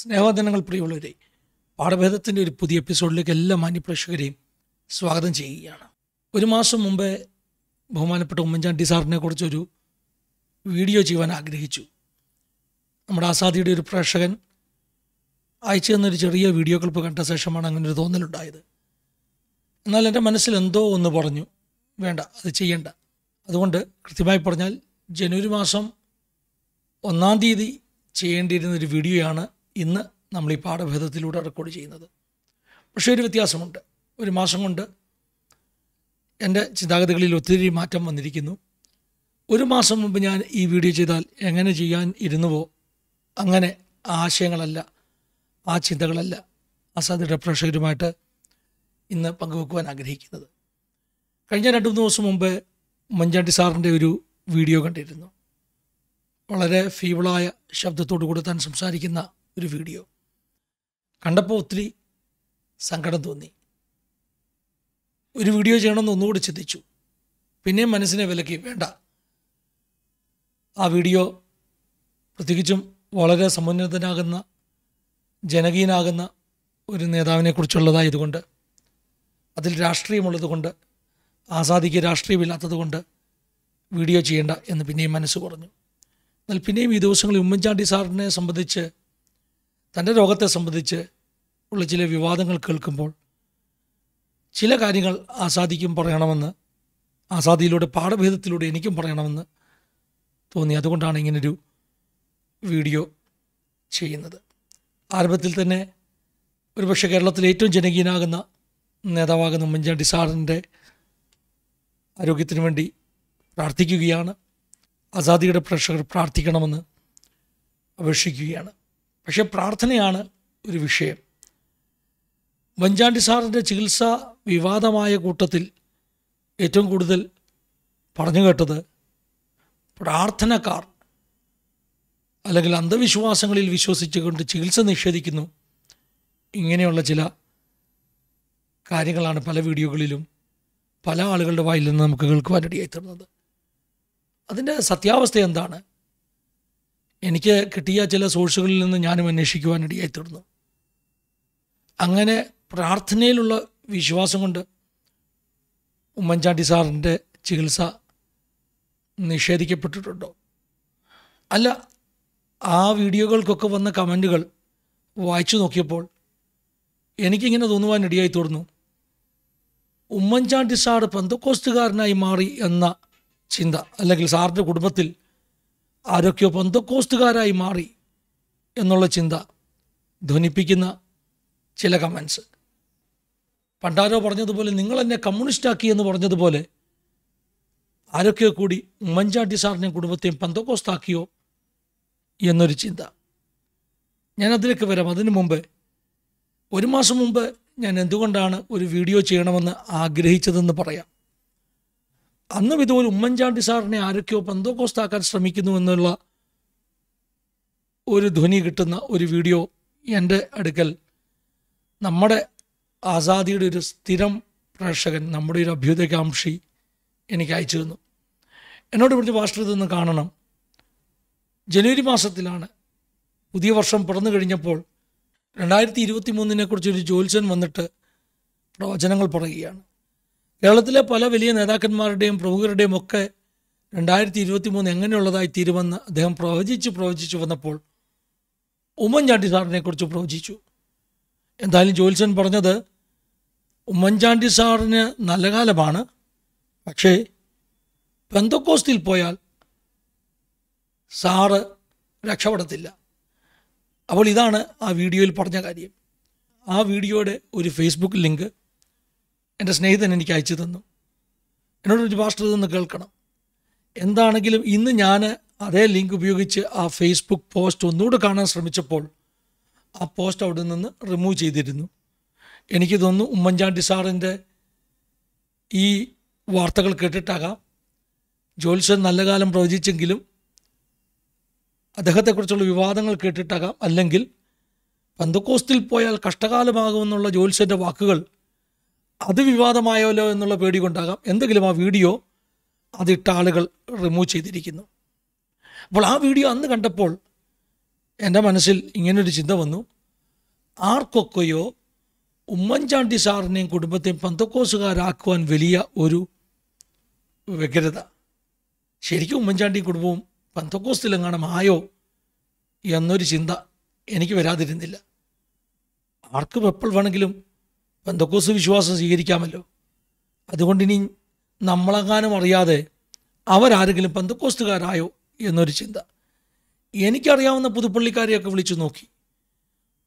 സ്നേഹോദനങ്ങൾ പ്രിയമുള്ളവരെ പാഠഭേദത്തിൻ്റെ ഒരു പുതിയ എപ്പിസോഡിലേക്ക് എല്ലാ മാന്യപ്രേക്ഷകരെയും സ്വാഗതം ചെയ്യുകയാണ് ഒരു മാസം മുമ്പേ ബഹുമാനപ്പെട്ട ഉമ്മൻചാണ്ടി സാറിനെ കുറിച്ചൊരു വീഡിയോ ചെയ്യുവാൻ ആഗ്രഹിച്ചു നമ്മുടെ ആസാദിയുടെ ഒരു പ്രേക്ഷകൻ അയച്ചു തന്നൊരു ചെറിയ വീഡിയോ ക്ലിപ്പ് കണ്ട ശേഷമാണ് അങ്ങനെ ഒരു തോന്നലുണ്ടായത് എന്നാൽ എൻ്റെ മനസ്സിൽ എന്തോ ഒന്ന് പറഞ്ഞു വേണ്ട അത് ചെയ്യണ്ട അതുകൊണ്ട് കൃത്യമായി പറഞ്ഞാൽ ജനുവരി മാസം ഒന്നാം തീയതി ചെയ്യേണ്ടിയിരുന്ന ഒരു വീഡിയോയാണ് ഇന്ന് നമ്മൾ ഈ പാഠഭേദത്തിലൂടെ റെക്കോർഡ് ചെയ്യുന്നത് പക്ഷേ ഒരു വ്യത്യാസമുണ്ട് ഒരു മാസം കൊണ്ട് എൻ്റെ ചിന്താഗതികളിൽ ഒത്തിരി മാറ്റം വന്നിരിക്കുന്നു ഒരു മാസം മുമ്പ് ഞാൻ ഈ വീഡിയോ ചെയ്താൽ എങ്ങനെ ചെയ്യാൻ ഇരുന്നുവോ അങ്ങനെ ആ ആശയങ്ങളല്ല ആ ചിന്തകളല്ല ആസാദിയുടെ പ്രേക്ഷകരുമായിട്ട് ഇന്ന് പങ്കുവെക്കുവാൻ ആഗ്രഹിക്കുന്നത് കഴിഞ്ഞ രണ്ട് മൂന്ന് ദിവസം മുമ്പ് മഞ്ചാണ്ടി സാറിൻ്റെ ഒരു വീഡിയോ കണ്ടിരുന്നു വളരെ ഫീബിളായ ശബ്ദത്തോടു കൂടെ താൻ സംസാരിക്കുന്ന ഒരു വീഡിയോ കണ്ടപ്പോൾ ഒത്തിരി സങ്കടം തോന്നി ഒരു വീഡിയോ ചെയ്യണമെന്ന് ഒന്നുകൂടി ചിന്തിച്ചു പിന്നെയും മനസ്സിനെ വിലക്കി വേണ്ട ആ വീഡിയോ പ്രത്യേകിച്ചും വളരെ സമുന്നതനാകുന്ന ജനകീയനാകുന്ന ഒരു നേതാവിനെക്കുറിച്ചുള്ളതായതുകൊണ്ട് അതിൽ രാഷ്ട്രീയമുള്ളതുകൊണ്ട് ആസാദിക്ക് രാഷ്ട്രീയമില്ലാത്തതുകൊണ്ട് വീഡിയോ ചെയ്യേണ്ട എന്ന് പിന്നെയും മനസ്സ് പറഞ്ഞു എന്നാൽ പിന്നെയും ഈ ദിവസങ്ങളിൽ ഉമ്മൻചാണ്ടി സാറിനെ സംബന്ധിച്ച് തൻ്റെ രോഗത്തെ സംബന്ധിച്ച് ഉള്ള ചില വിവാദങ്ങൾ കേൾക്കുമ്പോൾ ചില കാര്യങ്ങൾ ആസാദിക്കും പറയണമെന്ന് ആസാദിയിലൂടെ പാഠഭേദത്തിലൂടെ എനിക്കും പറയണമെന്ന് തോന്നി അതുകൊണ്ടാണ് ഇങ്ങനൊരു വീഡിയോ ചെയ്യുന്നത് ആരംഭത്തിൽ തന്നെ ഒരുപക്ഷെ കേരളത്തിലെ ഏറ്റവും ജനകീയനാകുന്ന നേതാവാകുന്ന ഉമ്മൻചാണ്ടി സാറിൻ്റെ ആരോഗ്യത്തിനു വേണ്ടി പ്രാർത്ഥിക്കുകയാണ് ആസാദിയുടെ പ്രേക്ഷകർ പ്രാർത്ഥിക്കണമെന്ന് അപേക്ഷിക്കുകയാണ് പക്ഷേ പ്രാർത്ഥനയാണ് ഒരു വിഷയം വഞ്ചാണ്ടി സാറിൻ്റെ ചികിത്സ വിവാദമായ കൂട്ടത്തിൽ ഏറ്റവും കൂടുതൽ പറഞ്ഞു കേട്ടത് പ്രാർത്ഥനക്കാർ അല്ലെങ്കിൽ അന്ധവിശ്വാസങ്ങളിൽ വിശ്വസിച്ചുകൊണ്ട് ചികിത്സ നിഷേധിക്കുന്നു ഇങ്ങനെയുള്ള ചില കാര്യങ്ങളാണ് പല വീഡിയോകളിലും പല ആളുകളുടെ വായിൽ നിന്ന് നമുക്ക് കേൾക്കുവാനിടയായി തരുന്നത് അതിൻ്റെ സത്യാവസ്ഥ എന്താണ് എനിക്ക് കിട്ടിയ ചില സോഴ്സുകളിൽ നിന്ന് ഞാനും അന്വേഷിക്കുവാൻ ഇടയായി തീർന്നു അങ്ങനെ പ്രാർത്ഥനയിലുള്ള വിശ്വാസം കൊണ്ട് ഉമ്മൻചാണ്ടി സാറിൻ്റെ ചികിത്സ നിഷേധിക്കപ്പെട്ടിട്ടുണ്ടോ അല്ല ആ വീഡിയോകൾക്കൊക്കെ വന്ന കമൻറ്റുകൾ വായിച്ചു നോക്കിയപ്പോൾ എനിക്കിങ്ങനെ തോന്നുവാൻ ഇടയായി തീർന്നു ഉമ്മൻചാണ്ടി സാർ പന്തക്കോസ്തുകാരനായി മാറി എന്ന ചിന്ത അല്ലെങ്കിൽ സാറിൻ്റെ കുടുംബത്തിൽ ആരൊക്കെയോ പന്തക്കോസ്റ്റുകാരായി മാറി എന്നുള്ള ചിന്ത ധ്വനിപ്പിക്കുന്ന ചില കമൻസ് പണ്ടാരോ പറഞ്ഞതുപോലെ നിങ്ങൾ എന്നെ കമ്മ്യൂണിസ്റ്റാക്കി എന്ന് പറഞ്ഞതുപോലെ ആരൊക്കെയോ കൂടി ഉമ്മൻചാണ്ടി സാറിനെയും കുടുംബത്തെയും പന്തക്കോസ്താക്കിയോ എന്നൊരു ചിന്ത ഞാൻ അതിലേക്ക് വരാം അതിനു മുമ്പ് ഒരു മാസം മുമ്പ് ഞാൻ എന്തുകൊണ്ടാണ് ഒരു വീഡിയോ ചെയ്യണമെന്ന് ആഗ്രഹിച്ചതെന്ന് പറയാം അന്നും ഇതുപോലെ ഉമ്മൻചാണ്ടി സാറിനെ ആരൊക്കെയോ പന്തോക്കോസ്താക്കാൻ ശ്രമിക്കുന്നു എന്നുള്ള ഒരു ധ്വനി കിട്ടുന്ന ഒരു വീഡിയോ എൻ്റെ അടുക്കൽ നമ്മുടെ ആസാദിയുടെ ഒരു സ്ഥിരം പ്രേക്ഷകൻ നമ്മുടെ ഒരു അഭ്യുദയകാംക്ഷി എനിക്ക് അയച്ചു തന്നു എന്നോട് പറഞ്ഞ് പാസ്റ്റർ ഇതൊന്ന് കാണണം ജനുവരി മാസത്തിലാണ് പുതിയ വർഷം പിറന്നു കഴിഞ്ഞപ്പോൾ രണ്ടായിരത്തി ഇരുപത്തി മൂന്നിനെക്കുറിച്ചൊരു ജ്യോത്സ്യൻ വന്നിട്ട് പ്രവചനങ്ങൾ പറയുകയാണ് കേരളത്തിലെ പല വലിയ നേതാക്കന്മാരുടെയും പ്രമുഖരുടെയും ഒക്കെ രണ്ടായിരത്തി ഇരുപത്തി മൂന്ന് എങ്ങനെയുള്ളതായി തീരുമെന്ന് അദ്ദേഹം പ്രവചിച്ച് പ്രവചിച്ചു വന്നപ്പോൾ ഉമ്മൻചാണ്ടി സാറിനെ കുറിച്ച് പ്രവചിച്ചു എന്തായാലും ജോത്സ്യൻ പറഞ്ഞത് ഉമ്മൻചാണ്ടി സാറിന് നല്ല കാലമാണ് പക്ഷേ പെന്തക്കോസ്തിൽ പോയാൽ സാറ് രക്ഷപ്പെടത്തില്ല അപ്പോൾ ഇതാണ് ആ വീഡിയോയിൽ പറഞ്ഞ കാര്യം ആ വീഡിയോയുടെ ഒരു ഫേസ്ബുക്ക് ലിങ്ക് എൻ്റെ സ്നേഹിതൻ എനിക്ക് അയച്ചു തന്നു എന്നോട് ഒരു പാസ്റ്റർ ഇതൊന്ന് കേൾക്കണം എന്താണെങ്കിലും ഇന്ന് ഞാൻ അതേ ലിങ്ക് ഉപയോഗിച്ച് ആ ഫേസ്ബുക്ക് പോസ്റ്റ് ഒന്നുകൂടെ കാണാൻ ശ്രമിച്ചപ്പോൾ ആ പോസ്റ്റ് അവിടെ നിന്ന് റിമൂവ് ചെയ്തിരുന്നു എനിക്ക് തോന്നുന്നു ഉമ്മൻചാണ്ടി സാറിൻ്റെ ഈ വാർത്തകൾ കേട്ടിട്ടാകാം ജോത്സ്യൻ നല്ല കാലം പ്രവചിച്ചെങ്കിലും അദ്ദേഹത്തെക്കുറിച്ചുള്ള വിവാദങ്ങൾ കേട്ടിട്ടാകാം അല്ലെങ്കിൽ പന്തക്കോസ്തിൽ പോയാൽ കഷ്ടകാലമാകുമെന്നുള്ള ജോത്സ്യൻ്റെ വാക്കുകൾ അത് വിവാദമായാലോ എന്നുള്ള പേടി കൊണ്ടാകാം എന്തെങ്കിലും ആ വീഡിയോ അതിട്ട ആളുകൾ റിമൂവ് ചെയ്തിരിക്കുന്നു അപ്പോൾ ആ വീഡിയോ അന്ന് കണ്ടപ്പോൾ എൻ്റെ മനസ്സിൽ ഇങ്ങനൊരു ചിന്ത വന്നു ആർക്കൊക്കെയോ ഉമ്മൻചാണ്ടി സാറിനെയും കുടുംബത്തെയും പന്തക്കോസുകാരാക്കുവാൻ വലിയ ഒരു വ്യഗ്രത ശരിക്കും ഉമ്മൻചാണ്ടി കുടുംബവും പന്തക്കോസ്തിലെങ്ങാനും ആയോ എന്നൊരു ചിന്ത എനിക്ക് വരാതിരുന്നില്ല ആർക്കും എപ്പോൾ വേണമെങ്കിലും പെന്തക്കോസ് വിശ്വാസം സ്വീകരിക്കാമല്ലോ അതുകൊണ്ടിനി നമ്മളെങ്ങാനും അറിയാതെ അവരാരെങ്കിലും പെന്തക്കോസ്റ്റുകാരായോ എന്നൊരു ചിന്ത എനിക്കറിയാവുന്ന പുതുപ്പള്ളിക്കാരെയൊക്കെ വിളിച്ചു നോക്കി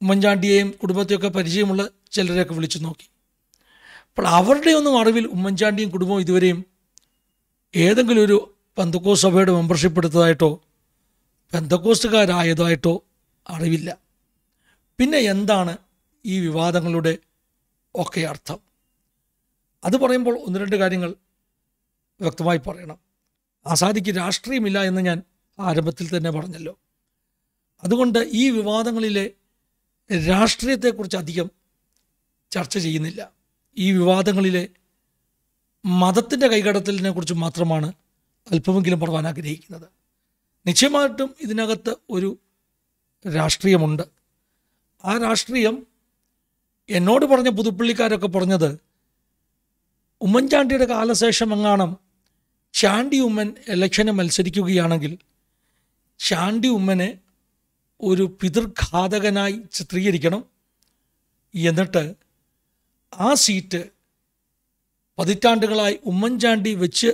ഉമ്മൻചാണ്ടിയെയും കുടുംബത്തെയൊക്കെ പരിചയമുള്ള ചിലരെയൊക്കെ വിളിച്ചു നോക്കി അപ്പോൾ അവരുടെ ഒന്നും അറിവിൽ ഉമ്മൻചാണ്ടിയും കുടുംബവും ഇതുവരെയും ഏതെങ്കിലും ഒരു പെന്തക്കോസ് സഭയുടെ മെമ്പർഷിപ്പ് എടുത്തതായിട്ടോ പെന്തക്കോസ്റ്റുകാരായതായിട്ടോ അറിവില്ല പിന്നെ എന്താണ് ഈ വിവാദങ്ങളുടെ ഒക്കെ അർത്ഥം അത് പറയുമ്പോൾ ഒന്ന് രണ്ട് കാര്യങ്ങൾ വ്യക്തമായി പറയണം ആസാദിക്ക് രാഷ്ട്രീയമില്ല എന്ന് ഞാൻ ആരംഭത്തിൽ തന്നെ പറഞ്ഞല്ലോ അതുകൊണ്ട് ഈ വിവാദങ്ങളിലെ രാഷ്ട്രീയത്തെക്കുറിച്ച് അധികം ചർച്ച ചെയ്യുന്നില്ല ഈ വിവാദങ്ങളിലെ മതത്തിൻ്റെ കൈകടത്തലിനെ കുറിച്ച് മാത്രമാണ് അല്പമെങ്കിലും പറവാൻ ആഗ്രഹിക്കുന്നത് നിശ്ചയമായിട്ടും ഇതിനകത്ത് ഒരു രാഷ്ട്രീയമുണ്ട് ആ രാഷ്ട്രീയം എന്നോട് പറഞ്ഞ പുതുപ്പള്ളിക്കാരൊക്കെ പറഞ്ഞത് ഉമ്മൻചാണ്ടിയുടെ കാലശേഷം എങ്ങാണം ചാണ്ടി ഉമ്മൻ ഇലക്ഷന് മത്സരിക്കുകയാണെങ്കിൽ ചാണ്ടി ഉമ്മനെ ഒരു പിതൃഘാതകനായി ചിത്രീകരിക്കണം എന്നിട്ട് ആ സീറ്റ് പതിറ്റാണ്ടുകളായി ഉമ്മൻചാണ്ടി വെച്ച്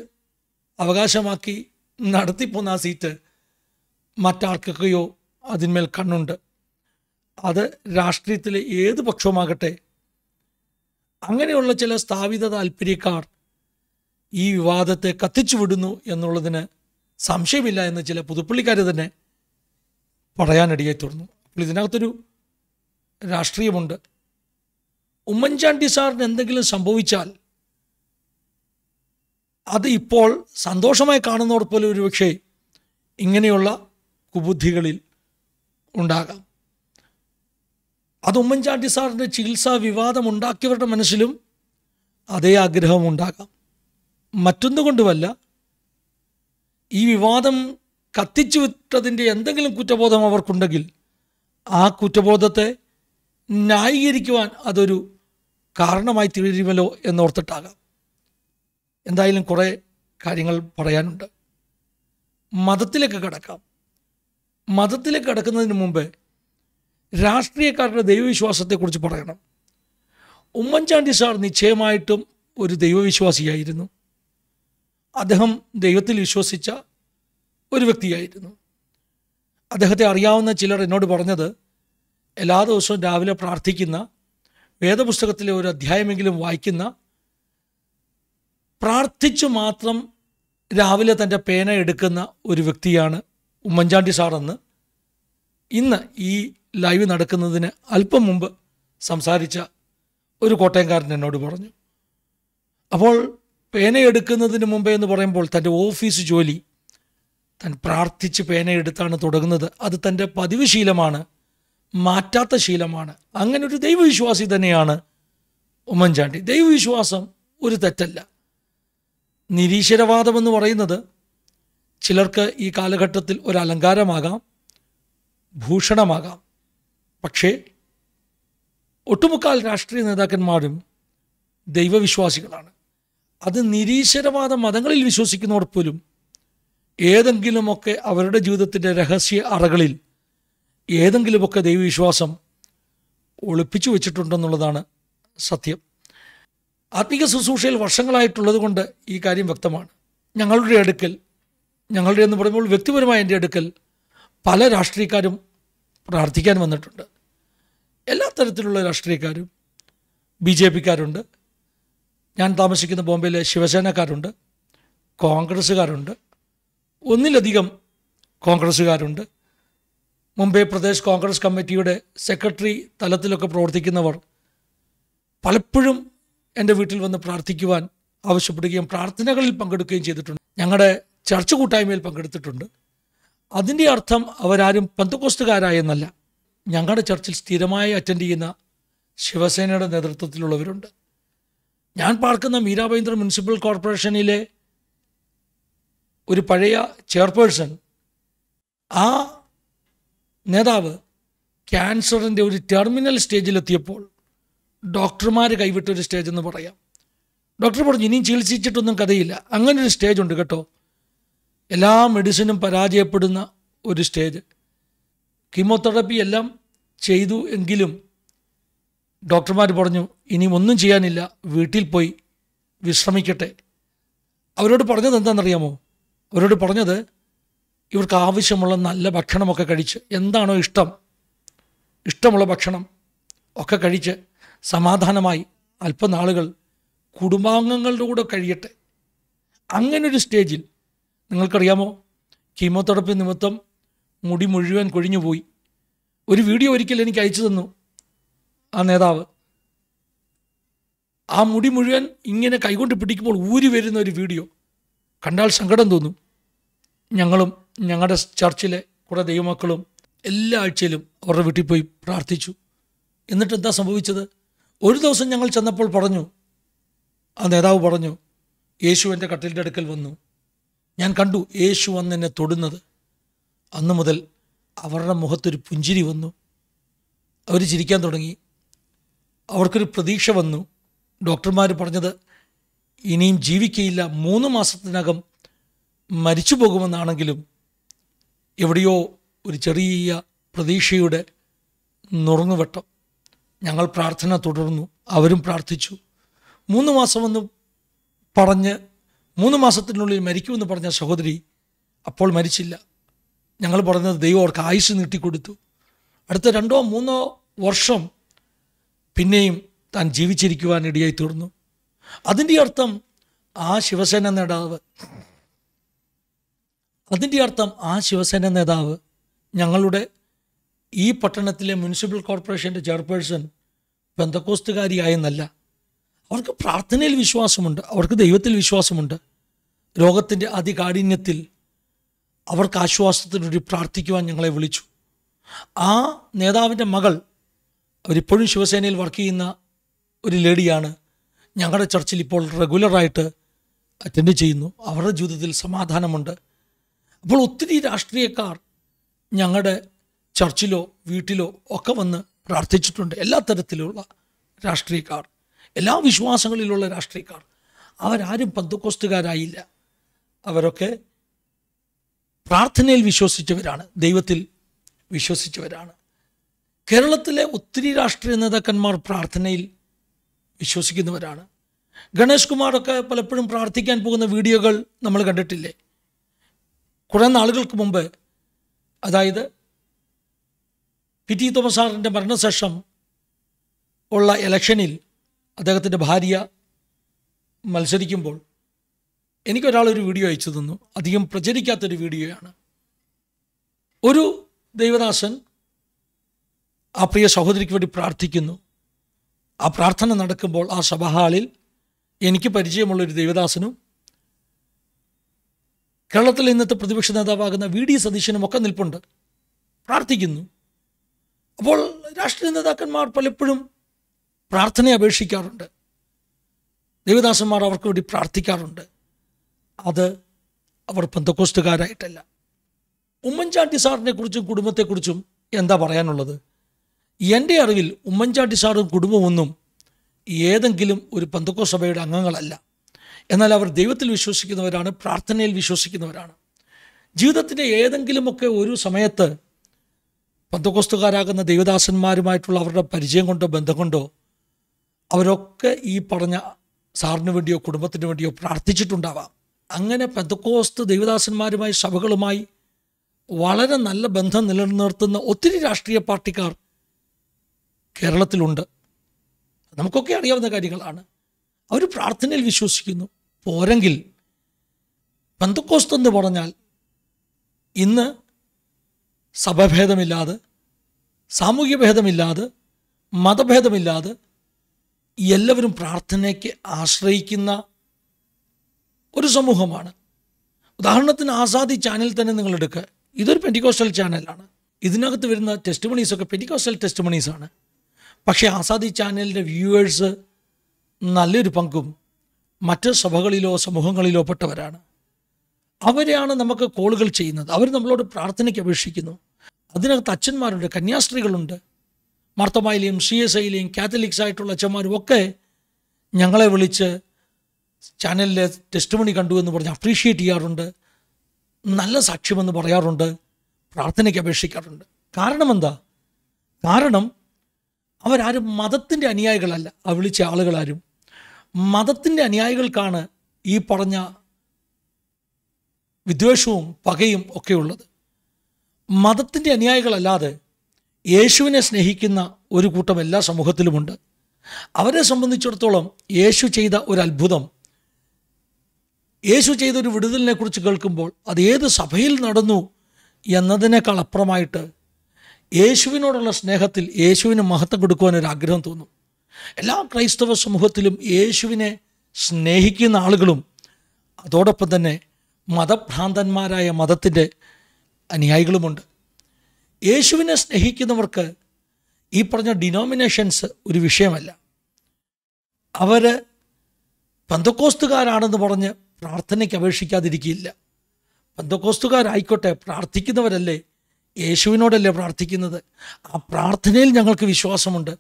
അവകാശമാക്കി നടത്തിപ്പോന്ന ആ സീറ്റ് മറ്റാർക്കൊക്കെയോ അതിന്മേൽ കണ്ണുണ്ട് അത് രാഷ്ട്രീയത്തിലെ ഏത് പക്ഷവുമാകട്ടെ അങ്ങനെയുള്ള ചില സ്ഥാപിത താല്പര്യക്കാർ ഈ വിവാദത്തെ കത്തിച്ചു വിടുന്നു എന്നുള്ളതിന് സംശയമില്ല എന്ന് ചില പുതുപ്പള്ളിക്കാർ തന്നെ പറയാനിടയായി തുടർന്നു അപ്പോൾ ഇതിനകത്തൊരു രാഷ്ട്രീയമുണ്ട് ഉമ്മൻചാണ്ടി സാറിന് എന്തെങ്കിലും സംഭവിച്ചാൽ അത് ഇപ്പോൾ സന്തോഷമായി കാണുന്നവർ പോലെ ഒരുപക്ഷെ ഇങ്ങനെയുള്ള കുബുദ്ധികളിൽ ഉണ്ടാകാം അത് ഉമ്മൻചാണ്ടി സാറിൻ്റെ ചികിത്സാ വിവാദം ഉണ്ടാക്കിയവരുടെ മനസ്സിലും അതേ ആഗ്രഹം ഉണ്ടാകാം മറ്റൊന്നുകൊണ്ടുമല്ല ഈ വിവാദം കത്തിച്ചു വിട്ടതിൻ്റെ എന്തെങ്കിലും കുറ്റബോധം അവർക്കുണ്ടെങ്കിൽ ആ കുറ്റബോധത്തെ ന്യായീകരിക്കുവാൻ അതൊരു കാരണമായി തീരുമല്ലോ എന്നോർത്തിട്ടാകാം എന്തായാലും കുറേ കാര്യങ്ങൾ പറയാനുണ്ട് മതത്തിലേക്ക് കടക്കാം മതത്തിലേക്ക് കടക്കുന്നതിന് മുമ്പേ രാഷ്ട്രീയക്കാരുടെ ദൈവവിശ്വാസത്തെക്കുറിച്ച് പറയണം ഉമ്മൻചാണ്ടി സാർ നിശ്ചയമായിട്ടും ഒരു ദൈവവിശ്വാസിയായിരുന്നു അദ്ദേഹം ദൈവത്തിൽ വിശ്വസിച്ച ഒരു വ്യക്തിയായിരുന്നു അദ്ദേഹത്തെ അറിയാവുന്ന ചിലർ എന്നോട് പറഞ്ഞത് എല്ലാ ദിവസവും രാവിലെ പ്രാർത്ഥിക്കുന്ന വേദപുസ്തകത്തിലെ ഒരു അധ്യായമെങ്കിലും വായിക്കുന്ന പ്രാർത്ഥിച്ചു മാത്രം രാവിലെ തൻ്റെ പേന എടുക്കുന്ന ഒരു വ്യക്തിയാണ് ഉമ്മൻചാണ്ടി സാറെന്ന് ഇന്ന് ഈ ലൈവ് നടക്കുന്നതിന് അല്പം മുമ്പ് സംസാരിച്ച ഒരു കോട്ടയംകാരൻ എന്നോട് പറഞ്ഞു അപ്പോൾ പേനയെടുക്കുന്നതിന് മുമ്പേ എന്ന് പറയുമ്പോൾ തൻ്റെ ഓഫീസ് ജോലി താൻ പ്രാർത്ഥിച്ച് പേനയെടുത്താണ് തുടങ്ങുന്നത് അത് തൻ്റെ പതിവ് ശീലമാണ് മാറ്റാത്ത ശീലമാണ് അങ്ങനെ ഒരു ദൈവവിശ്വാസി തന്നെയാണ് ഉമ്മൻചാണ്ടി ദൈവവിശ്വാസം ഒരു തെറ്റല്ല നിരീശ്വരവാദമെന്ന് പറയുന്നത് ചിലർക്ക് ഈ കാലഘട്ടത്തിൽ ഒരു അലങ്കാരമാകാം ഭൂഷണമാകാം പക്ഷേ ഒട്ടുമുക്കാൽ രാഷ്ട്രീയ നേതാക്കന്മാരും ദൈവവിശ്വാസികളാണ് അത് നിരീശ്വരവാദ മതങ്ങളിൽ വിശ്വസിക്കുന്നവർ പോലും ഏതെങ്കിലുമൊക്കെ അവരുടെ ജീവിതത്തിൻ്റെ രഹസ്യ അറകളിൽ ഏതെങ്കിലുമൊക്കെ ദൈവവിശ്വാസം ഒളിപ്പിച്ചു വച്ചിട്ടുണ്ടെന്നുള്ളതാണ് സത്യം ആത്മീക ശുശ്രൂഷയിൽ വർഷങ്ങളായിട്ടുള്ളത് കൊണ്ട് ഈ കാര്യം വ്യക്തമാണ് ഞങ്ങളുടെ അടുക്കൽ ഞങ്ങളുടെ എന്ന് പറയുമ്പോൾ വ്യക്തിപരമായ എൻ്റെ അടുക്കൽ പല രാഷ്ട്രീയക്കാരും പ്രാർത്ഥിക്കാൻ വന്നിട്ടുണ്ട് എല്ലാ തരത്തിലുള്ള രാഷ്ട്രീയക്കാരും ബി ജെ പിക്കാരുണ്ട് ഞാൻ താമസിക്കുന്ന ബോംബെയിലെ ശിവസേനക്കാരുണ്ട് കോൺഗ്രസ്സുകാരുണ്ട് ഒന്നിലധികം കോൺഗ്രസ്സുകാരുണ്ട് മുംബൈ പ്രദേശ് കോൺഗ്രസ് കമ്മിറ്റിയുടെ സെക്രട്ടറി തലത്തിലൊക്കെ പ്രവർത്തിക്കുന്നവർ പലപ്പോഴും എൻ്റെ വീട്ടിൽ വന്ന് പ്രാർത്ഥിക്കുവാൻ ആവശ്യപ്പെടുകയും പ്രാർത്ഥനകളിൽ പങ്കെടുക്കുകയും ചെയ്തിട്ടുണ്ട് ഞങ്ങളുടെ ചർച്ച് കൂട്ടായ്മയിൽ പങ്കെടുത്തിട്ടുണ്ട് അതിൻ്റെ അർത്ഥം അവരാരും പന്തക്കോസ്റ്റുകാരായെന്നല്ല ഞങ്ങളുടെ ചർച്ചിൽ സ്ഥിരമായി അറ്റൻഡ് ചെയ്യുന്ന ശിവസേനയുടെ നേതൃത്വത്തിലുള്ളവരുണ്ട് ഞാൻ പാർക്കുന്ന മീരാബൈന്ദ്ര മുനിസിപ്പൽ കോർപ്പറേഷനിലെ ഒരു പഴയ ചെയർപേഴ്സൺ ആ നേതാവ് ക്യാൻസറിൻ്റെ ഒരു ടെർമിനൽ സ്റ്റേജിലെത്തിയപ്പോൾ ഡോക്ടർമാർ കൈവിട്ടൊരു സ്റ്റേജ് എന്ന് പറയാം ഡോക്ടർ പറഞ്ഞു ഇനിയും ചികിത്സിച്ചിട്ടൊന്നും കഥയില്ല അങ്ങനൊരു സ്റ്റേജ് ഉണ്ട് കേട്ടോ എല്ലാ മെഡിസിനും പരാജയപ്പെടുന്ന ഒരു സ്റ്റേജ് കീമോതെറാപ്പി എല്ലാം ചെയ്തു എങ്കിലും ഡോക്ടർമാർ പറഞ്ഞു ഇനി ഒന്നും ചെയ്യാനില്ല വീട്ടിൽ പോയി വിശ്രമിക്കട്ടെ അവരോട് പറഞ്ഞത് എന്താണെന്നറിയാമോ അവരോട് പറഞ്ഞത് ഇവർക്ക് ആവശ്യമുള്ള നല്ല ഭക്ഷണമൊക്കെ കഴിച്ച് എന്താണോ ഇഷ്ടം ഇഷ്ടമുള്ള ഭക്ഷണം ഒക്കെ കഴിച്ച് സമാധാനമായി അല്പനാളുകൾ കുടുംബാംഗങ്ങളുടെ കൂടെ കഴിയട്ടെ അങ്ങനൊരു സ്റ്റേജിൽ നിങ്ങൾക്കറിയാമോ കീമോതെറപ്പി നിമിത്തം മുടി മുഴുവൻ കൊഴിഞ്ഞുപോയി ഒരു വീഡിയോ ഒരിക്കൽ എനിക്ക് അയച്ചു തന്നു ആ നേതാവ് ആ മുടി മുഴുവൻ ഇങ്ങനെ കൈകൊണ്ട് പിടിക്കുമ്പോൾ ഊരി വരുന്ന ഒരു വീഡിയോ കണ്ടാൽ സങ്കടം തോന്നും ഞങ്ങളും ഞങ്ങളുടെ ചർച്ചിലെ കുറേ ദൈവമക്കളും എല്ലാ ആഴ്ചയിലും അവരുടെ വീട്ടിൽ പോയി പ്രാർത്ഥിച്ചു എന്നിട്ട് എന്താ സംഭവിച്ചത് ഒരു ദിവസം ഞങ്ങൾ ചെന്നപ്പോൾ പറഞ്ഞു ആ നേതാവ് പറഞ്ഞു യേശു എൻ്റെ കട്ടിലിൻ്റെ അടുക്കൽ വന്നു ഞാൻ കണ്ടു യേശു വന്ന് എന്നെ തൊടുന്നത് അന്നു മുതൽ അവരുടെ മുഖത്തൊരു പുഞ്ചിരി വന്നു അവർ ചിരിക്കാൻ തുടങ്ങി അവർക്കൊരു പ്രതീക്ഷ വന്നു ഡോക്ടർമാർ പറഞ്ഞത് ഇനിയും ജീവിക്കയില്ല മൂന്ന് മാസത്തിനകം മരിച്ചു പോകുമെന്നാണെങ്കിലും എവിടെയോ ഒരു ചെറിയ പ്രതീക്ഷയുടെ നുറങ്ങുവട്ടം ഞങ്ങൾ പ്രാർത്ഥന തുടർന്നു അവരും പ്രാർത്ഥിച്ചു മൂന്ന് മാസമെന്ന് പറഞ്ഞ് മൂന്ന് മാസത്തിനുള്ളിൽ മരിക്കുമെന്ന് പറഞ്ഞ സഹോദരി അപ്പോൾ മരിച്ചില്ല ഞങ്ങൾ പറഞ്ഞത് ദൈവം അവർക്ക് ആയുസ് നീട്ടിക്കൊടുത്തു അടുത്ത രണ്ടോ മൂന്നോ വർഷം പിന്നെയും താൻ ജീവിച്ചിരിക്കുവാൻ ഇടയായി തീർന്നു അതിൻ്റെ അർത്ഥം ആ ശിവസേന നേതാവ് അതിൻ്റെ അർത്ഥം ആ ശിവസേന നേതാവ് ഞങ്ങളുടെ ഈ പട്ടണത്തിലെ മുനിസിപ്പൽ കോർപ്പറേഷൻ്റെ ചെയർപേഴ്സൺ ബന്ധക്കോസ്തുകാരിയായെന്നല്ല അവർക്ക് പ്രാർത്ഥനയിൽ വിശ്വാസമുണ്ട് അവർക്ക് ദൈവത്തിൽ വിശ്വാസമുണ്ട് രോഗത്തിൻ്റെ അതികാഠിന്യത്തിൽ അവർക്ക് വേണ്ടി പ്രാർത്ഥിക്കുവാൻ ഞങ്ങളെ വിളിച്ചു ആ നേതാവിൻ്റെ മകൾ അവരിപ്പോഴും ശിവസേനയിൽ വർക്ക് ചെയ്യുന്ന ഒരു ലേഡിയാണ് ഞങ്ങളുടെ ചർച്ചിൽ ഇപ്പോൾ റെഗുലറായിട്ട് അറ്റൻഡ് ചെയ്യുന്നു അവരുടെ ജീവിതത്തിൽ സമാധാനമുണ്ട് അപ്പോൾ ഒത്തിരി രാഷ്ട്രീയക്കാർ ഞങ്ങളുടെ ചർച്ചിലോ വീട്ടിലോ ഒക്കെ വന്ന് പ്രാർത്ഥിച്ചിട്ടുണ്ട് എല്ലാ തരത്തിലുള്ള രാഷ്ട്രീയക്കാർ എല്ലാ വിശ്വാസങ്ങളിലുള്ള രാഷ്ട്രീയക്കാർ അവരാരും പന്തുക്കോസ്റ്റുകാരായില്ല അവരൊക്കെ പ്രാർത്ഥനയിൽ വിശ്വസിച്ചവരാണ് ദൈവത്തിൽ വിശ്വസിച്ചവരാണ് കേരളത്തിലെ ഒത്തിരി രാഷ്ട്രീയ നേതാക്കന്മാർ പ്രാർത്ഥനയിൽ വിശ്വസിക്കുന്നവരാണ് ഗണേഷ് കുമാറൊക്കെ പലപ്പോഴും പ്രാർത്ഥിക്കാൻ പോകുന്ന വീഡിയോകൾ നമ്മൾ കണ്ടിട്ടില്ലേ കുറേ നാളുകൾക്ക് മുമ്പ് അതായത് പി ടി സാറിൻ്റെ മരണശേഷം ഉള്ള ഇലക്ഷനിൽ അദ്ദേഹത്തിൻ്റെ ഭാര്യ മത്സരിക്കുമ്പോൾ എനിക്കൊരാളൊരു വീഡിയോ അയച്ചു തന്നു അധികം പ്രചരിക്കാത്തൊരു വീഡിയോയാണ് ഒരു ദൈവദാസൻ ആ പ്രിയ സഹോദരിക്ക് വേണ്ടി പ്രാർത്ഥിക്കുന്നു ആ പ്രാർത്ഥന നടക്കുമ്പോൾ ആ സഭഹാളിൽ എനിക്ക് പരിചയമുള്ളൊരു ദൈവദാസനും കേരളത്തിൽ ഇന്നത്തെ പ്രതിപക്ഷ നേതാവാകുന്ന വി ഡി സതീശനും ഒക്കെ നിൽപ്പുണ്ട് പ്രാർത്ഥിക്കുന്നു അപ്പോൾ രാഷ്ട്രീയ നേതാക്കന്മാർ പലപ്പോഴും പ്രാർത്ഥനയെ അപേക്ഷിക്കാറുണ്ട് ദേവദാസന്മാർ അവർക്ക് വേണ്ടി പ്രാർത്ഥിക്കാറുണ്ട് അത് അവർ പന്തക്കോസ്റ്റുകാരായിട്ടല്ല ഉമ്മൻചാണ്ടി സാറിനെ കുറിച്ചും കുടുംബത്തെക്കുറിച്ചും എന്താ പറയാനുള്ളത് എൻ്റെ അറിവിൽ ഉമ്മൻചാണ്ടി സാറും കുടുംബമൊന്നും ഏതെങ്കിലും ഒരു പന്തക്കോ സഭയുടെ അംഗങ്ങളല്ല എന്നാൽ അവർ ദൈവത്തിൽ വിശ്വസിക്കുന്നവരാണ് പ്രാർത്ഥനയിൽ വിശ്വസിക്കുന്നവരാണ് ജീവിതത്തിൻ്റെ ഏതെങ്കിലുമൊക്കെ ഒരു സമയത്ത് പന്തക്കോസ്തുകാരാകുന്ന ദൈവദാസന്മാരുമായിട്ടുള്ള അവരുടെ പരിചയം കൊണ്ടോ ബന്ധം കൊണ്ടോ അവരൊക്കെ ഈ പറഞ്ഞ സാറിന് വേണ്ടിയോ കുടുംബത്തിന് വേണ്ടിയോ പ്രാർത്ഥിച്ചിട്ടുണ്ടാവാം അങ്ങനെ പെന്തക്കോസ്ത് ദൈവദാസന്മാരുമായി സഭകളുമായി വളരെ നല്ല ബന്ധം നിലനിർത്തുന്ന ഒത്തിരി രാഷ്ട്രീയ പാർട്ടിക്കാർ കേരളത്തിലുണ്ട് നമുക്കൊക്കെ അറിയാവുന്ന കാര്യങ്ങളാണ് അവർ പ്രാർത്ഥനയിൽ വിശ്വസിക്കുന്നു പോരെങ്കിൽ പെന്തക്കോസ്ത് എന്ന് പറഞ്ഞാൽ ഇന്ന് സഭഭേദമില്ലാതെ സാമൂഹ്യ ഭേദമില്ലാതെ മതഭേദമില്ലാതെ എല്ലാവരും പ്രാർത്ഥനയ്ക്ക് ആശ്രയിക്കുന്ന ഒരു സമൂഹമാണ് ഉദാഹരണത്തിന് ആസാദി ചാനൽ തന്നെ നിങ്ങൾ എടുക്കുക ഇതൊരു പെൻറ്റിക്കോസ്റ്റൽ ചാനലാണ് ഇതിനകത്ത് വരുന്ന ടെസ്റ്റുമണീസൊക്കെ പെൻറ്റിക്കോസ്റ്റൽ ടെസ്റ്റുമണീസാണ് പക്ഷേ ആസാദി ചാനലിൻ്റെ വ്യൂവേഴ്സ് നല്ലൊരു പങ്കും മറ്റ് സഭകളിലോ സമൂഹങ്ങളിലോ പെട്ടവരാണ് അവരെയാണ് നമുക്ക് കോളുകൾ ചെയ്യുന്നത് അവർ നമ്മളോട് പ്രാർത്ഥനയ്ക്ക് അപേക്ഷിക്കുന്നു അതിനകത്ത് അച്ഛന്മാരുണ്ട് കന്യാസ്ത്രീകളുണ്ട് മർത്തമായിലെയും സി എസ് ഐയിലെയും കാത്തലിക്സ് ആയിട്ടുള്ള അച്ഛന്മാരും ഒക്കെ ഞങ്ങളെ വിളിച്ച് ചാനലിലെ ടെസ്റ്റ് മണി കണ്ടു എന്ന് പറഞ്ഞ് അപ്രീഷിയേറ്റ് ചെയ്യാറുണ്ട് നല്ല സാക്ഷ്യമെന്ന് പറയാറുണ്ട് പ്രാർത്ഥനയ്ക്ക് അപേക്ഷിക്കാറുണ്ട് കാരണം എന്താ കാരണം അവരാരും മതത്തിൻ്റെ അനുയായികളല്ല ആ വിളിച്ച ആളുകളാരും മതത്തിൻ്റെ അനുയായികൾക്കാണ് ഈ പറഞ്ഞ വിദ്വേഷവും പകയും ഒക്കെ ഉള്ളത് മതത്തിൻ്റെ അനുയായികളല്ലാതെ യേശുവിനെ സ്നേഹിക്കുന്ന ഒരു കൂട്ടം എല്ലാ സമൂഹത്തിലുമുണ്ട് അവരെ സംബന്ധിച്ചിടത്തോളം യേശു ചെയ്ത ഒരു അത്ഭുതം യേശു ചെയ്തൊരു വിടുതലിനെ കുറിച്ച് കേൾക്കുമ്പോൾ അത് ഏത് സഭയിൽ നടന്നു എന്നതിനേക്കാൾ അപ്പുറമായിട്ട് യേശുവിനോടുള്ള സ്നേഹത്തിൽ യേശുവിന് മഹത്വം കൊടുക്കുവാൻ ഒരു ആഗ്രഹം തോന്നും എല്ലാ ക്രൈസ്തവ സമൂഹത്തിലും യേശുവിനെ സ്നേഹിക്കുന്ന ആളുകളും അതോടൊപ്പം തന്നെ മതഭ്രാന്തന്മാരായ മതത്തിൻ്റെ അനുയായികളുമുണ്ട് യേശുവിനെ സ്നേഹിക്കുന്നവർക്ക് ഈ പറഞ്ഞ ഡിനോമിനേഷൻസ് ഒരു വിഷയമല്ല അവർ പന്തക്കോസ്തുകാരാണെന്ന് പറഞ്ഞ് പ്രാർത്ഥനയ്ക്ക് അപേക്ഷിക്കാതിരിക്കില്ല ബന്ധക്കോസ്തുകാരായിക്കോട്ടെ പ്രാർത്ഥിക്കുന്നവരല്ലേ യേശുവിനോടല്ലേ പ്രാർത്ഥിക്കുന്നത് ആ പ്രാർത്ഥനയിൽ ഞങ്ങൾക്ക് വിശ്വാസമുണ്ട്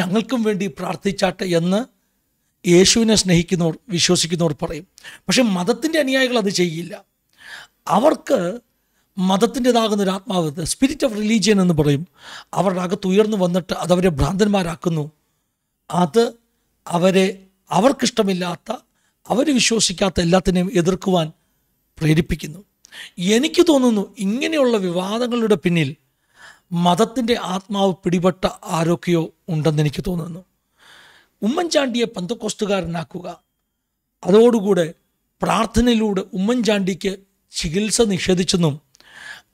ഞങ്ങൾക്കും വേണ്ടി പ്രാർത്ഥിച്ചാട്ടെ എന്ന് യേശുവിനെ സ്നേഹിക്കുന്നവർ വിശ്വസിക്കുന്നവർ പറയും പക്ഷെ മതത്തിൻ്റെ അനുയായികൾ അത് ചെയ്യില്ല അവർക്ക് മതത്തിൻ്റെതാകുന്ന ഒരു ആത്മാവ് സ്പിരിറ്റ് ഓഫ് റിലീജിയൻ എന്ന് പറയും അവരുടെ അകത്ത് ഉയർന്നു വന്നിട്ട് അതവരെ ഭ്രാന്തന്മാരാക്കുന്നു അത് അവരെ അവർക്കിഷ്ടമില്ലാത്ത അവർ വിശ്വസിക്കാത്ത എല്ലാത്തിനെയും എതിർക്കുവാൻ പ്രേരിപ്പിക്കുന്നു എനിക്ക് തോന്നുന്നു ഇങ്ങനെയുള്ള വിവാദങ്ങളുടെ പിന്നിൽ മതത്തിൻ്റെ ആത്മാവ് പിടിപെട്ട ആരൊക്കെയോ ഉണ്ടെന്ന് എനിക്ക് തോന്നുന്നു ഉമ്മൻചാണ്ടിയെ പന്തക്കോസ്തുകാരനാക്കുക അതോടുകൂടെ പ്രാർത്ഥനയിലൂടെ ഉമ്മൻചാണ്ടിക്ക് ചികിത്സ നിഷേധിച്ചെന്നും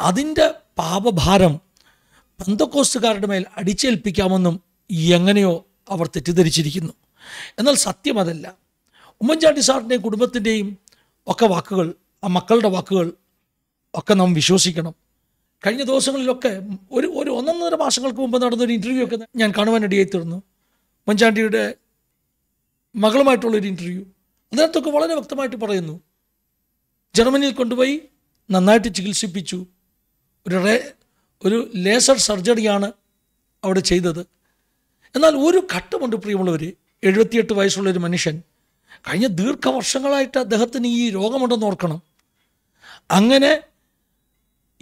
അതിൻ്റെ പാപഭാരം പന്തക്കോസ്തുകാരുടെ മേൽ അടിച്ചേൽപ്പിക്കാമെന്നും എങ്ങനെയോ അവർ തെറ്റിദ്ധരിച്ചിരിക്കുന്നു എന്നാൽ സത്യം അതല്ല ഉമ്മൻചാണ്ടി സാറിൻ്റെയും കുടുംബത്തിൻ്റെയും ഒക്കെ വാക്കുകൾ ആ മക്കളുടെ വാക്കുകൾ ഒക്കെ നാം വിശ്വസിക്കണം കഴിഞ്ഞ ദിവസങ്ങളിലൊക്കെ ഒരു ഒരു ഒന്നൊന്നര മാസങ്ങൾക്ക് മുമ്പ് നടന്നൊരു ഇൻ്റർവ്യൂ ഒക്കെ ഞാൻ കാണുവാനിടയായി തീർന്നു ഉമ്മൻചാണ്ടിയുടെ മകളുമായിട്ടുള്ളൊരു ഇൻ്റർവ്യൂ അതിനകത്തൊക്കെ വളരെ വ്യക്തമായിട്ട് പറയുന്നു ജർമ്മനിയിൽ കൊണ്ടുപോയി നന്നായിട്ട് ചികിത്സിപ്പിച്ചു ഒരു റേ ഒരു ലേസർ സർജറിയാണ് അവിടെ ചെയ്തത് എന്നാൽ ഒരു ഘട്ടമുണ്ട് പ്രിയമുള്ളവർ എഴുപത്തിയെട്ട് വയസ്സുള്ളൊരു മനുഷ്യൻ കഴിഞ്ഞ ദീർഘവർഷങ്ങളായിട്ട് അദ്ദേഹത്തിന് ഈ രോഗമുണ്ടെന്ന് ഓർക്കണം അങ്ങനെ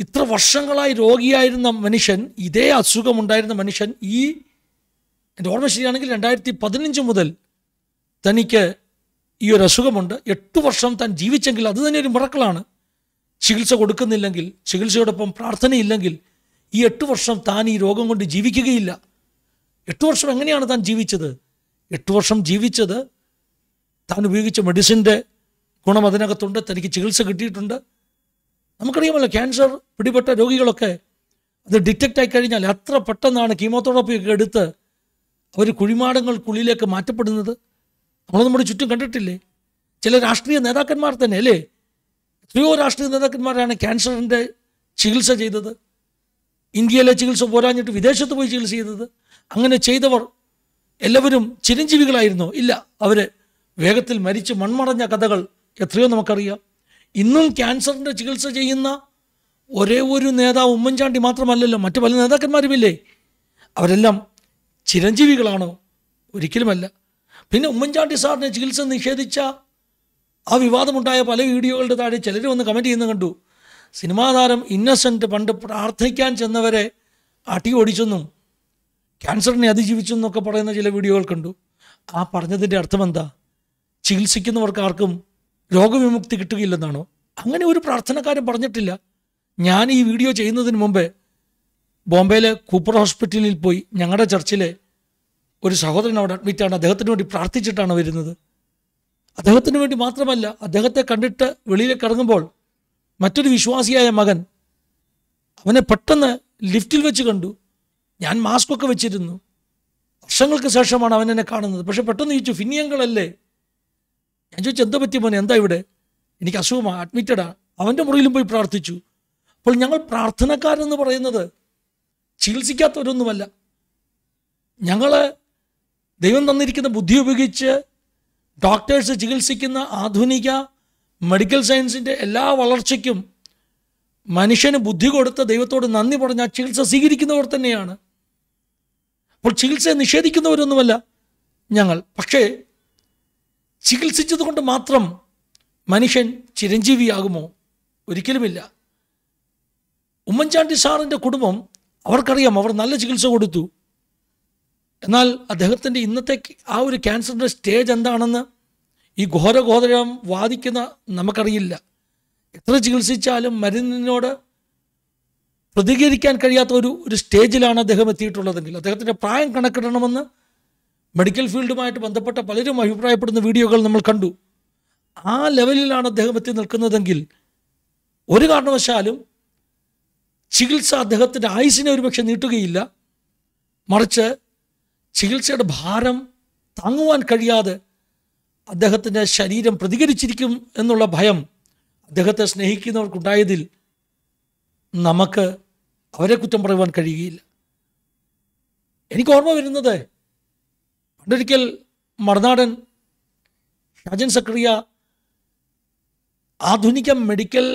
ഇത്ര വർഷങ്ങളായി രോഗിയായിരുന്ന മനുഷ്യൻ ഇതേ അസുഖമുണ്ടായിരുന്ന മനുഷ്യൻ ഈ എൻ്റെ ഓർമ്മ ശരിയാണെങ്കിൽ രണ്ടായിരത്തി പതിനഞ്ച് മുതൽ തനിക്ക് ഈ ഒരു അസുഖമുണ്ട് എട്ട് വർഷം താൻ ജീവിച്ചെങ്കിൽ അത് തന്നെ ഒരു മുറക്കളാണ് ചികിത്സ കൊടുക്കുന്നില്ലെങ്കിൽ ചികിത്സയോടൊപ്പം പ്രാർത്ഥനയില്ലെങ്കിൽ ഈ എട്ട് വർഷം താൻ ഈ രോഗം കൊണ്ട് ജീവിക്കുകയില്ല എട്ട് വർഷം എങ്ങനെയാണ് താൻ ജീവിച്ചത് എട്ട് വർഷം ജീവിച്ചത് താൻ ഉപയോഗിച്ച മെഡിസിൻ്റെ ഗുണം അതിനകത്തുണ്ട് തനിക്ക് ചികിത്സ കിട്ടിയിട്ടുണ്ട് നമുക്കറിയാമല്ലോ ക്യാൻസർ പിടിപെട്ട രോഗികളൊക്കെ അത് ഡിറ്റക്റ്റ് ആയി കഴിഞ്ഞാൽ അത്ര പെട്ടെന്നാണ് കീമോതെറാപ്പി ഒക്കെ എടുത്ത് അവർ കുഴിമാടങ്ങൾക്കുള്ളിലേക്ക് മാറ്റപ്പെടുന്നത് നമ്മൾ നമ്മുടെ ചുറ്റും കണ്ടിട്ടില്ലേ ചില രാഷ്ട്രീയ നേതാക്കന്മാർ തന്നെ അല്ലേ എത്രയോ രാഷ്ട്രീയ നേതാക്കന്മാരാണ് ക്യാൻസറിൻ്റെ ചികിത്സ ചെയ്തത് ഇന്ത്യയിലെ ചികിത്സ പോരാഞ്ഞിട്ട് വിദേശത്ത് പോയി ചികിത്സ ചെയ്തത് അങ്ങനെ ചെയ്തവർ എല്ലാവരും ചിരഞ്ജീവികളായിരുന്നോ ഇല്ല അവർ വേഗത്തിൽ മരിച്ച് മൺമറഞ്ഞ കഥകൾ എത്രയോ നമുക്കറിയാം ഇന്നും ക്യാൻസറിൻ്റെ ചികിത്സ ചെയ്യുന്ന ഒരേ ഒരു നേതാവ് ഉമ്മൻചാണ്ടി മാത്രമല്ലല്ലോ മറ്റു പല നേതാക്കന്മാരുമില്ലേ അവരെല്ലാം ചിരഞ്ജീവികളാണോ ഒരിക്കലുമല്ല പിന്നെ ഉമ്മൻചാണ്ടി സാറിനെ ചികിത്സ നിഷേധിച്ച ആ വിവാദമുണ്ടായ പല വീഡിയോകളുടെ താഴെ ചിലർ വന്ന് കമൻറ്റ് ചെയ്യുന്ന കണ്ടു സിനിമാ താരം ഇന്നസെൻ്റ് പണ്ട് പ്രാർത്ഥിക്കാൻ ചെന്നവരെ അടി ഓടിച്ചെന്നും ക്യാൻസറിനെ അതിജീവിച്ചെന്നൊക്കെ പറയുന്ന ചില വീഡിയോകൾ കണ്ടു ആ പറഞ്ഞതിൻ്റെ അർത്ഥം എന്താ ചികിത്സിക്കുന്നവർക്ക് ആർക്കും രോഗവിമുക്തി കിട്ടുകയില്ലെന്നാണോ അങ്ങനെ ഒരു പ്രാർത്ഥനക്കാരൻ പറഞ്ഞിട്ടില്ല ഞാൻ ഈ വീഡിയോ ചെയ്യുന്നതിന് മുമ്പേ ബോംബെയിലെ കൂപ്പർ ഹോസ്പിറ്റലിൽ പോയി ഞങ്ങളുടെ ചർച്ചിലെ ഒരു സഹോദരൻ അവിടെ അഡ്മിറ്റാണ് അദ്ദേഹത്തിന് വേണ്ടി പ്രാർത്ഥിച്ചിട്ടാണ് വരുന്നത് അദ്ദേഹത്തിന് വേണ്ടി മാത്രമല്ല അദ്ദേഹത്തെ കണ്ടിട്ട് വെളിയിലേക്ക് ഇറങ്ങുമ്പോൾ മറ്റൊരു വിശ്വാസിയായ മകൻ അവനെ പെട്ടെന്ന് ലിഫ്റ്റിൽ വെച്ച് കണ്ടു ഞാൻ മാസ്കൊക്കെ വെച്ചിരുന്നു വർഷങ്ങൾക്ക് ശേഷമാണ് അവൻ എന്നെ കാണുന്നത് പക്ഷെ പെട്ടെന്ന് ചോദിച്ചു ഫിന്യങ്ങളല്ലേ ഞാൻ ചോദിച്ചു എന്താ പറ്റിയ മോനെ എന്താ ഇവിടെ എനിക്ക് അസുഖമാണ് അഡ്മിറ്റഡാ അവൻ്റെ മുറിയിലും പോയി പ്രാർത്ഥിച്ചു അപ്പോൾ ഞങ്ങൾ പ്രാർത്ഥനക്കാരെന്ന് പറയുന്നത് ചികിത്സിക്കാത്തവരൊന്നുമല്ല ഞങ്ങൾ ദൈവം തന്നിരിക്കുന്ന ബുദ്ധി ഉപയോഗിച്ച് ഡോക്ടേഴ്സ് ചികിത്സിക്കുന്ന ആധുനിക മെഡിക്കൽ സയൻസിൻ്റെ എല്ലാ വളർച്ചയ്ക്കും മനുഷ്യന് ബുദ്ധി കൊടുത്ത് ദൈവത്തോട് നന്ദി പറഞ്ഞ ചികിത്സ സ്വീകരിക്കുന്നവർ തന്നെയാണ് അപ്പോൾ ചികിത്സയെ നിഷേധിക്കുന്നവരൊന്നുമല്ല ഞങ്ങൾ പക്ഷേ ചികിത്സിച്ചതുകൊണ്ട് മാത്രം മനുഷ്യൻ ചിരഞ്ജീവിയാകുമോ ഒരിക്കലുമില്ല ഉമ്മൻചാണ്ടി സാറിൻ്റെ കുടുംബം അവർക്കറിയാം അവർ നല്ല ചികിത്സ കൊടുത്തു എന്നാൽ അദ്ദേഹത്തിൻ്റെ ഇന്നത്തെ ആ ഒരു ക്യാൻസറിൻ്റെ സ്റ്റേജ് എന്താണെന്ന് ഈ ഘോരഘോദരം വാദിക്കുന്ന നമുക്കറിയില്ല എത്ര ചികിത്സിച്ചാലും മരുന്നിനോട് പ്രതികരിക്കാൻ കഴിയാത്ത ഒരു ഒരു സ്റ്റേജിലാണ് അദ്ദേഹം എത്തിയിട്ടുള്ളതെങ്കിൽ അദ്ദേഹത്തിൻ്റെ പ്രായം കണക്കിടണമെന്ന് മെഡിക്കൽ ഫീൽഡുമായിട്ട് ബന്ധപ്പെട്ട പലരും അഭിപ്രായപ്പെടുന്ന വീഡിയോകൾ നമ്മൾ കണ്ടു ആ ലെവലിലാണ് അദ്ദേഹം എത്തി നിൽക്കുന്നതെങ്കിൽ ഒരു കാരണവശാലും ചികിത്സ അദ്ദേഹത്തിൻ്റെ ആയുസിനെ ഒരുപക്ഷെ നീട്ടുകയില്ല മറിച്ച് ചികിത്സയുടെ ഭാരം താങ്ങുവാൻ കഴിയാതെ അദ്ദേഹത്തിൻ്റെ ശരീരം പ്രതികരിച്ചിരിക്കും എന്നുള്ള ഭയം അദ്ദേഹത്തെ സ്നേഹിക്കുന്നവർക്കുണ്ടായതിൽ നമുക്ക് അവരെ കുറ്റം പറയുവാൻ കഴിയുകയില്ല എനിക്ക് ഓർമ്മ വരുന്നത് ഇതൊരിക്കൽ മറുനാടൻ രാജൻ സക്രിയ ആധുനിക മെഡിക്കൽ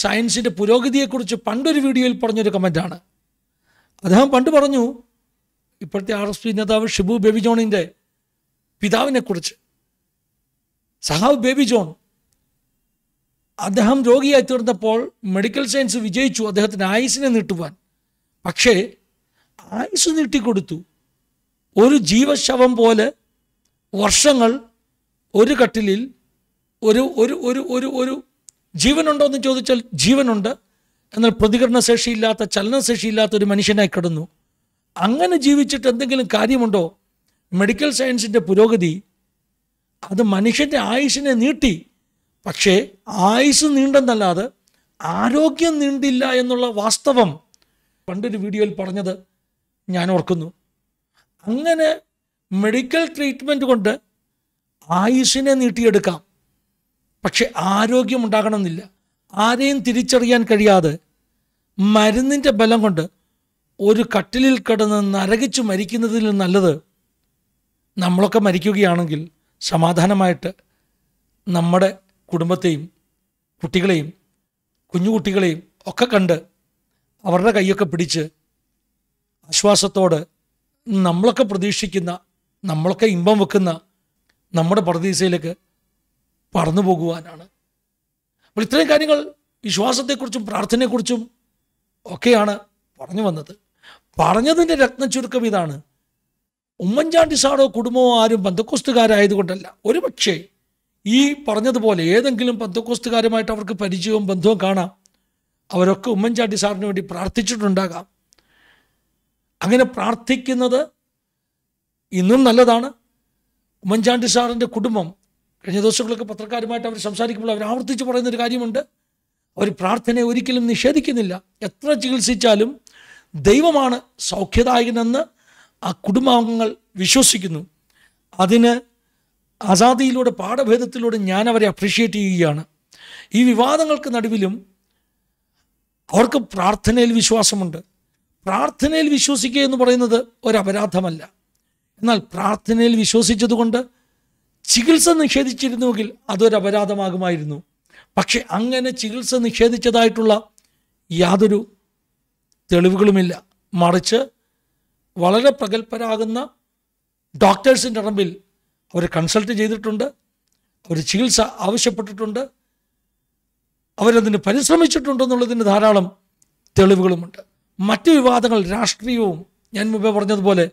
സയൻസിൻ്റെ പുരോഗതിയെക്കുറിച്ച് പണ്ടൊരു വീഡിയോയിൽ പറഞ്ഞൊരു കമൻ്റാണ് അദ്ദേഹം പണ്ട് പറഞ്ഞു ഇപ്പോഴത്തെ ആർ എസ് പി നേതാവ് ഷിബു ബേബി ജോണിൻ്റെ പിതാവിനെക്കുറിച്ച് സഹാവ് ബേബി ജോൺ അദ്ദേഹം രോഗിയായി തീർന്നപ്പോൾ മെഡിക്കൽ സയൻസ് വിജയിച്ചു അദ്ദേഹത്തിന് ആയുസിനെ നീട്ടുവാൻ പക്ഷേ ആയുസ് നീട്ടിക്കൊടുത്തു ഒരു ജീവശവം പോലെ വർഷങ്ങൾ ഒരു കട്ടിലിൽ ഒരു ഒരു ഒരു ഒരു ഒരു ജീവനുണ്ടോ എന്ന് ചോദിച്ചാൽ ജീവനുണ്ട് എന്നാൽ പ്രതികരണശേഷിയില്ലാത്ത ചലനശേഷിയില്ലാത്ത ഒരു മനുഷ്യനായി കിടന്നു അങ്ങനെ ജീവിച്ചിട്ട് എന്തെങ്കിലും കാര്യമുണ്ടോ മെഡിക്കൽ സയൻസിൻ്റെ പുരോഗതി അത് മനുഷ്യൻ്റെ ആയുസ്സിനെ നീട്ടി പക്ഷേ ആയുസ് നീണ്ടെന്നല്ലാതെ ആരോഗ്യം നീണ്ടില്ല എന്നുള്ള വാസ്തവം പണ്ടൊരു വീഡിയോയിൽ പറഞ്ഞത് ഞാൻ ഓർക്കുന്നു അങ്ങനെ മെഡിക്കൽ ട്രീറ്റ്മെൻറ്റ് കൊണ്ട് ആയുഷിനെ നീട്ടിയെടുക്കാം പക്ഷെ ആരോഗ്യം ഉണ്ടാകണമെന്നില്ല ആരെയും തിരിച്ചറിയാൻ കഴിയാതെ മരുന്നിൻ്റെ ബലം കൊണ്ട് ഒരു കട്ടിലിൽ കിടന്ന് നരകിച്ച് മരിക്കുന്നതിൽ നല്ലത് നമ്മളൊക്കെ മരിക്കുകയാണെങ്കിൽ സമാധാനമായിട്ട് നമ്മുടെ കുടുംബത്തെയും കുട്ടികളെയും കുഞ്ഞുകുട്ടികളെയും ഒക്കെ കണ്ട് അവരുടെ കൈയൊക്കെ പിടിച്ച് ആശ്വാസത്തോടെ നമ്മളൊക്കെ പ്രതീക്ഷിക്കുന്ന നമ്മളൊക്കെ ഇമ്പം വെക്കുന്ന നമ്മുടെ പ്രതീക്ഷയിലേക്ക് പറന്നു പോകുവാനാണ് അപ്പോൾ ഇത്രയും കാര്യങ്ങൾ വിശ്വാസത്തെക്കുറിച്ചും പ്രാർത്ഥനയെക്കുറിച്ചും ഒക്കെയാണ് പറഞ്ഞു വന്നത് പറഞ്ഞതിൻ്റെ ചുരുക്കം ഇതാണ് ഉമ്മൻചാണ്ടി സാറോ കുടുംബമോ ആരും ബന്ധക്കോസ്തുകാരായതുകൊണ്ടല്ല പക്ഷേ ഈ പറഞ്ഞതുപോലെ ഏതെങ്കിലും ബന്ധക്കോസ്തുകാരുമായിട്ട് അവർക്ക് പരിചയവും ബന്ധവും കാണാം അവരൊക്കെ ഉമ്മൻചാണ്ടി സാറിന് വേണ്ടി പ്രാർത്ഥിച്ചിട്ടുണ്ടാകാം അങ്ങനെ പ്രാർത്ഥിക്കുന്നത് ഇന്നും നല്ലതാണ് ഉമ്മൻചാണ്ടി സാറിൻ്റെ കുടുംബം കഴിഞ്ഞ ദിവസങ്ങളൊക്കെ പത്രക്കാരുമായിട്ട് അവർ സംസാരിക്കുമ്പോൾ അവർ ആവർത്തിച്ച് പറയുന്നൊരു കാര്യമുണ്ട് അവർ പ്രാർത്ഥനയെ ഒരിക്കലും നിഷേധിക്കുന്നില്ല എത്ര ചികിത്സിച്ചാലും ദൈവമാണ് സൗഖ്യദായകനെന്ന് ആ കുടുംബാംഗങ്ങൾ വിശ്വസിക്കുന്നു അതിന് ആസാദിയിലൂടെ പാഠഭേദത്തിലൂടെ ഞാൻ അവരെ അപ്രീഷിയേറ്റ് ചെയ്യുകയാണ് ഈ വിവാദങ്ങൾക്ക് നടുവിലും അവർക്ക് പ്രാർത്ഥനയിൽ വിശ്വാസമുണ്ട് പ്രാർത്ഥനയിൽ വിശ്വസിക്കുക എന്ന് പറയുന്നത് ഒരപരാധമല്ല എന്നാൽ പ്രാർത്ഥനയിൽ വിശ്വസിച്ചതുകൊണ്ട് ചികിത്സ നിഷേധിച്ചിരുന്നുവെങ്കിൽ അതൊരപരാധമാകുമായിരുന്നു പക്ഷെ അങ്ങനെ ചികിത്സ നിഷേധിച്ചതായിട്ടുള്ള യാതൊരു തെളിവുകളുമില്ല മറിച്ച് വളരെ പ്രഗത്ഭരാകുന്ന ഡോക്ടേഴ്സിൻ്റെ അറമ്പിൽ അവർ കൺസൾട്ട് ചെയ്തിട്ടുണ്ട് അവർ ചികിത്സ ആവശ്യപ്പെട്ടിട്ടുണ്ട് അവരതിന് പരിശ്രമിച്ചിട്ടുണ്ടെന്നുള്ളതിന് ധാരാളം തെളിവുകളുമുണ്ട് മറ്റ് വിവാദങ്ങൾ രാഷ്ട്രീയവും ഞാൻ മുമ്പേ പറഞ്ഞതുപോലെ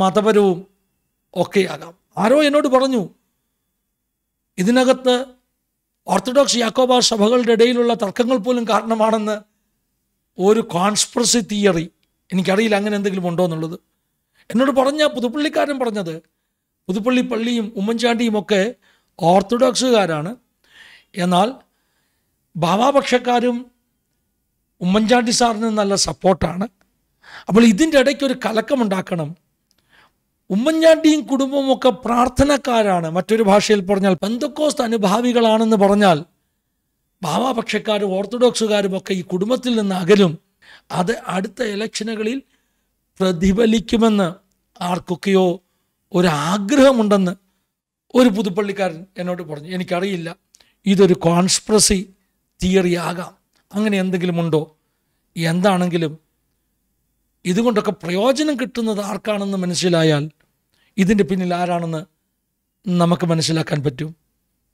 മതപരവും ഒക്കെയാകാം ആരോ എന്നോട് പറഞ്ഞു ഇതിനകത്ത് ഓർത്തഡോക്സ് യാക്കോബാർ സഭകളുടെ ഇടയിലുള്ള തർക്കങ്ങൾ പോലും കാരണമാണെന്ന് ഒരു കോൺസ്പ്രസി തിയറി എനിക്കറിയില്ല അങ്ങനെ എന്തെങ്കിലും ഉണ്ടോ എന്നുള്ളത് എന്നോട് പറഞ്ഞ പുതുപ്പള്ളിക്കാരൻ പറഞ്ഞത് പുതുപ്പള്ളി പള്ളിയും ഉമ്മൻചാണ്ടിയും ഒക്കെ ഓർത്തഡോക്സുകാരാണ് എന്നാൽ ഭാവാപക്ഷക്കാരും ഉമ്മൻചാണ്ടി സാറിന് നല്ല സപ്പോർട്ടാണ് അപ്പോൾ ഇതിൻ്റെ ഇടയ്ക്ക് ഒരു കലക്കമുണ്ടാക്കണം ഉമ്മൻചാണ്ടിയും കുടുംബവും ഒക്കെ പ്രാർത്ഥനക്കാരാണ് മറ്റൊരു ഭാഷയിൽ പറഞ്ഞാൽ പെന്തക്കോസ്ത് അനുഭാവികളാണെന്ന് പറഞ്ഞാൽ ഭാവാപക്ഷക്കാരും ഓർത്തഡോക്സുകാരും ഒക്കെ ഈ കുടുംബത്തിൽ നിന്ന് അകലും അത് അടുത്ത ഇലക്ഷനുകളിൽ പ്രതിഫലിക്കുമെന്ന് ആർക്കൊക്കെയോ ഒരാഗ്രഹമുണ്ടെന്ന് ഒരു പുതുപ്പള്ളിക്കാരൻ എന്നോട് പറഞ്ഞു എനിക്കറിയില്ല ഇതൊരു കോൺസ്പ്രസി തിയറി ആകാം അങ്ങനെ എന്തെങ്കിലുമുണ്ടോ എന്താണെങ്കിലും ഇതുകൊണ്ടൊക്കെ പ്രയോജനം കിട്ടുന്നത് ആർക്കാണെന്ന് മനസ്സിലായാൽ ഇതിൻ്റെ പിന്നിൽ ആരാണെന്ന് നമുക്ക് മനസ്സിലാക്കാൻ പറ്റും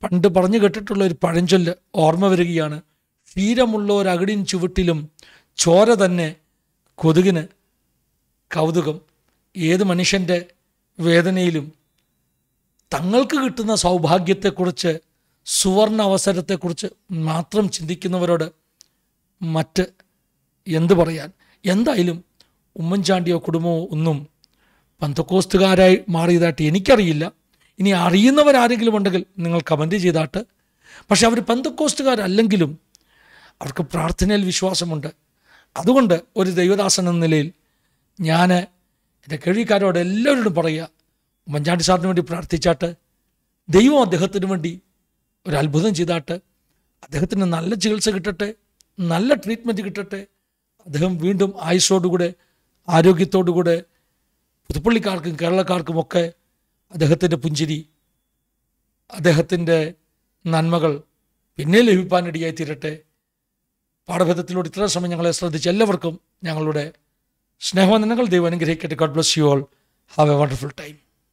പണ്ട് പറഞ്ഞു കേട്ടിട്ടുള്ള ഒരു പഴഞ്ചൊല്ല് ഓർമ്മ വരികയാണ് ക്ഷീരമുള്ള ഒരു അകിടിൻ ചുവട്ടിലും ചോര തന്നെ കൊതുകിന് കൗതുകം ഏത് മനുഷ്യൻ്റെ വേദനയിലും തങ്ങൾക്ക് കിട്ടുന്ന സൗഭാഗ്യത്തെക്കുറിച്ച് സുവർണ അവസരത്തെക്കുറിച്ച് മാത്രം ചിന്തിക്കുന്നവരോട് മറ്റ് എന്ത് പറയാൻ എന്തായാലും ഉമ്മൻചാണ്ടിയോ കുടുംബമോ ഒന്നും പന്തക്കോസ്തുകാരായി മാറിയതായിട്ട് എനിക്കറിയില്ല ഇനി അറിയുന്നവരാരെങ്കിലും ഉണ്ടെങ്കിൽ നിങ്ങൾ കമൻറ്റ് ചെയ്താട്ട് പക്ഷെ അവർ പന്തക്കോസ്തുകാരല്ലെങ്കിലും അവർക്ക് പ്രാർത്ഥനയിൽ വിശ്വാസമുണ്ട് അതുകൊണ്ട് ഒരു ദൈവദാസൻ എന്ന നിലയിൽ ഞാൻ എൻ്റെ കേൾവിക്കാരോട് എല്ലാവരോടും പറയുക ഉമ്മൻചാണ്ടി സാറിന് വേണ്ടി പ്രാർത്ഥിച്ചാട്ട് ദൈവം അദ്ദേഹത്തിന് വേണ്ടി ഒരു അത്ഭുതം ചെയ്താട്ട് അദ്ദേഹത്തിന് നല്ല ചികിത്സ കിട്ടട്ടെ നല്ല ട്രീറ്റ്മെൻറ്റ് കിട്ടട്ടെ അദ്ദേഹം വീണ്ടും ആയുസോടുകൂടെ ആരോഗ്യത്തോടുകൂടെ പുതുപ്പള്ളിക്കാർക്കും ഒക്കെ അദ്ദേഹത്തിൻ്റെ പുഞ്ചിരി അദ്ദേഹത്തിൻ്റെ നന്മകൾ പിന്നെ ലഭിപ്പാനിടയായി തീരട്ടെ പാഠഭേദത്തിലൂടെ ഇത്ര സമയം ഞങ്ങളെ ശ്രദ്ധിച്ച എല്ലാവർക്കും ഞങ്ങളുടെ സ്നേഹവന്ദനങ്ങൾ ദൈവം അനുഗ്രഹിക്കട്ടെ God bless you all have a wonderful time